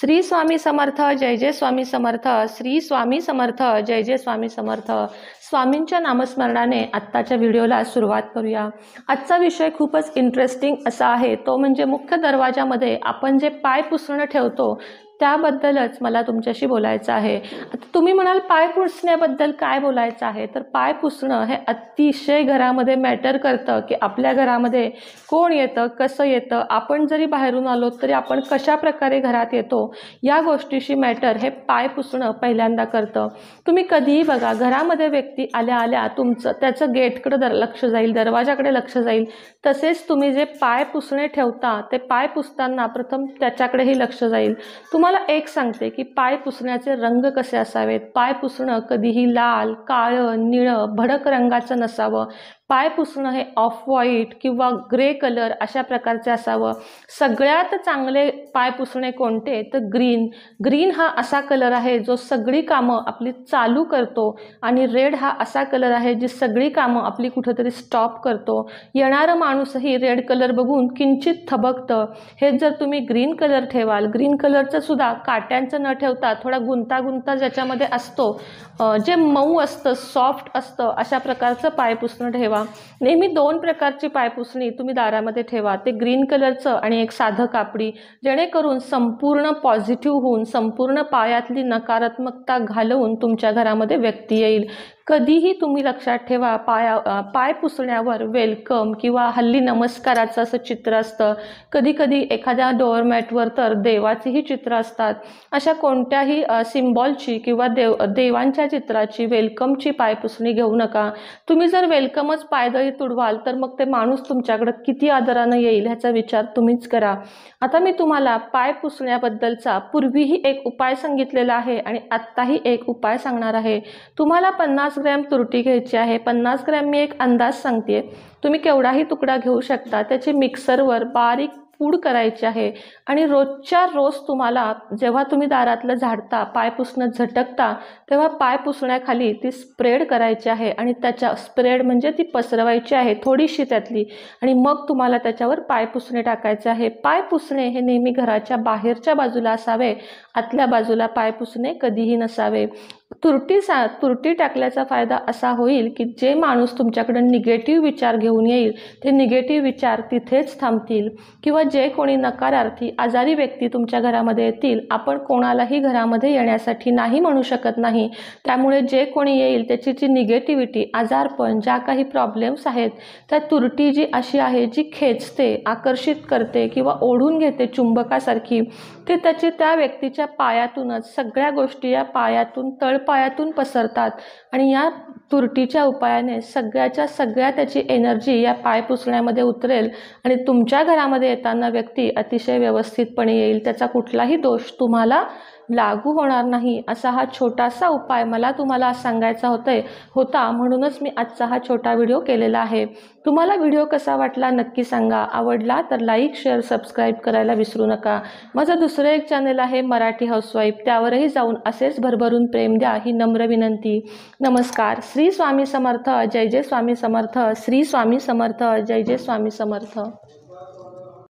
श्री स्वामी समर्थ जय जय स्वामी समर्थ श्री स्वामी समर्थ जय जय स्वामी समर्थ स्वामींच्या नामस्मरणाने आत्ताच्या व्हिडिओला सुरुवात करूया आजचा विषय खूपच इंटरेस्टिंग असा आहे तो म्हणजे मुख्य दरवाजामध्ये आपण जे पाय पुसणं ठेवतो त्याबद्दलच मला तुमच्याशी बोलायचं आहे आता तुम्ही म्हणाल पाय पुसण्याबद्दल काय बोलायचं आहे तर पाय पुसणं हे अतिशय घरामध्ये मॅटर करतं की आपल्या घरामध्ये कोण येतं कसं येतं आपण जरी बाहेरून आलो तरी आपण कशा प्रकारे घरात येतो या गोष्टीशी मॅटर हे पाय पुसणं पहिल्यांदा करतं तुम्ही कधीही बघा घरामध्ये व्यक्ती आल्या आल्या तुमचं त्याचं गेटकडं दर लक्ष जाईल दरवाजाकडे लक्ष जाईल तसेच तुम्ही जे पाय पुसणे ठेवता ते पाय पुसताना प्रथम त्याच्याकडेही लक्ष जाईल तुम्हाला तुम्हाला एक सांगते की पाय पुसण्याचे रंग कसे असावेत पाय पुसणं कधीही लाल काळं निळं भडक रंगाचं नसावं पाय पुसणं हे ऑफ व्हाईट किंवा ग्रे कलर अशा प्रकारचे असावं सगळ्यात चांगले पाय पुसणे कोणते तर ग्रीन ग्रीन हा असा कलर आहे जो सगळी कामं आपली चालू करतो आणि रेड हा असा कलर आहे जी सगळी कामं आपली कुठंतरी स्टॉप करतो येणारा माणूसही रेड कलर बघून किंचित थबकतं हे जर तुम्ही ग्रीन कलर ठेवाल ग्रीन कलरचं सुद्धा काट्यांचं न ठेवता थोडा गुंतागुंता ज्याच्यामध्ये असतो जे मऊ असतं सॉफ्ट असतं अशा प्रकारचं पाय पुसणं ठेवा ठेवा नेहमी दोन प्रकारची पायपुसणी तुम्ही दारामध्ये ठेवा ते ग्रीन कलरचं आणि एक साधं कापडी जेणेकरून संपूर्ण पॉझिटिव्ह होऊन संपूर्ण पायातली नकारात्मकता घालवून तुमच्या घरामध्ये व्यक्ती येईल कधीही तुम्ही लक्षात ठेवा पाया पाय पुसण्यावर वेलकम किंवा हल्ली नमस्काराचं असं चित्र असतं कधी कधी एखाद्या डोअरमॅटवर तर देवाचीही चित्र असतात अशा कोणत्याही सिम्बॉलची किंवा देव देवांच्या चित्राची वेलकमची पाय पुसणी घेऊ नका तुम्ही जर वेलकमच पायदळी तुडवाल तर मग ते माणूस तुमच्याकडे किती आदरानं येईल ह्याचा विचार तुम्हीच करा आता मी तुम्हाला पाय पुसण्याबद्दलचा पूर्वीही एक उपाय सांगितलेला आहे आणि आत्ताही एक उपाय सांगणार आहे तुम्हाला पन्नास ग्रॅम तुरटी घ्यायची आहे पन्नास ग्रॅम मी एक अंदाज सांगते तुम्ही केवढाही तुकडा घेऊ शकता त्याची मिक्सरवर बारीक पूड करायची आहे आणि रोजच्या रोज तुम्हाला जेव्हा तुम्ही दारातलं झाडता पाय पुसणं झटकता तेव्हा पाय पुसण्याखाली ती स्प्रेड करायची आहे आणि त्याच्या स्प्रेड म्हणजे ती पसरवायची आहे थोडीशी त्यातली आणि मग तुम्हाला त्याच्यावर पाय पुसणे टाकायचे आहे पाय पुसणे हे नेहमी घराच्या बाहेरच्या बाजूला असावे आतल्या बाजूला पाय पुसणे कधीही नसावे तुरटी सा तुरटी टाकल्याचा फायदा असा होईल की जे माणूस तुमच्याकडे निगेटिव्ह विचार घेऊन येईल ते निगेटिव्ह विचार तिथेच थांबतील किंवा जे कोणी नकारार्थी आजारी व्यक्ती तुमच्या घरामध्ये येतील आपण कोणालाही घरामध्ये येण्यासाठी नाही म्हणू शकत नाही त्यामुळे जे कोणी येईल त्याची जी निगेटिव्हिटी आजारपण ज्या काही प्रॉब्लेम्स आहेत त्या तुरटी जी अशी आहे जी खेचते आकर्षित करते किंवा ओढून घेते चुंबकासारखी ते त्याची त्या व्यक्तीच्या पायातूनच सगळ्या गोष्टी या पायातून तळ पायातून पसरतात आणि या तुरटीच्या उपायाने सगळ्याच्या सगळ्या त्याची एनर्जी या पाय पुसण्यामध्ये उतरेल आणि तुमच्या घरामध्ये येताना व्यक्ती अतिशय व्यवस्थितपणे येईल त्याचा कुठलाही दोष तुम्हाला लागू होणार नाही असा हा छोटासा उपाय मला तुम्हाला सांगायचा होतंय होता म्हणूनच मी आजचा हा छोटा व्हिडिओ केलेला आहे तुम्हाला व्हिडिओ कसा वाटला नक्की सांगा आवडला तर लाईक शेअर सबस्क्राईब करायला विसरू नका माझं दुसरं एक चॅनल आहे मराठी हाऊसवाईफ त्यावरही जाऊन असेच भरभरून प्रेम द्या ही नम्र विनंती नमस्कार श्री स्वामी समर्थ जय जय स्वामी समर्थ श्री स्वामी समर्थ जय जय स्वामी समर्थ